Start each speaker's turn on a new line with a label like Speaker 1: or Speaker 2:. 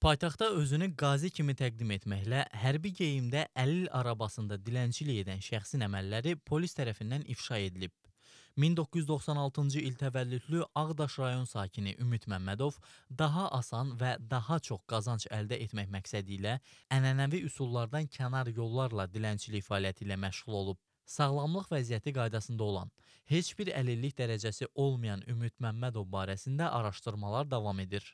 Speaker 1: Paytaxtda özünü qazi kimi təqdim etməklə hərbi geyimdə əlil arabasında dilənçilik edən şəxsin əməlləri polis tərəfindən ifşa edilib. 1996-cı il təvəllüdlü Ağdaş rayon sakini Ümid Məmmədov daha asan və daha çox qazanc əldə etmək məqsədi ilə ənənəvi üsullardan kənar yollarla dilənçilik fəaliyyəti ilə məşğul olub. Sağlamlıq vəziyyəti qaydasında olan, heç bir əlillik dərəcəsi olmayan Ümid Məmmədov barəsində araşdırmalar davam edir.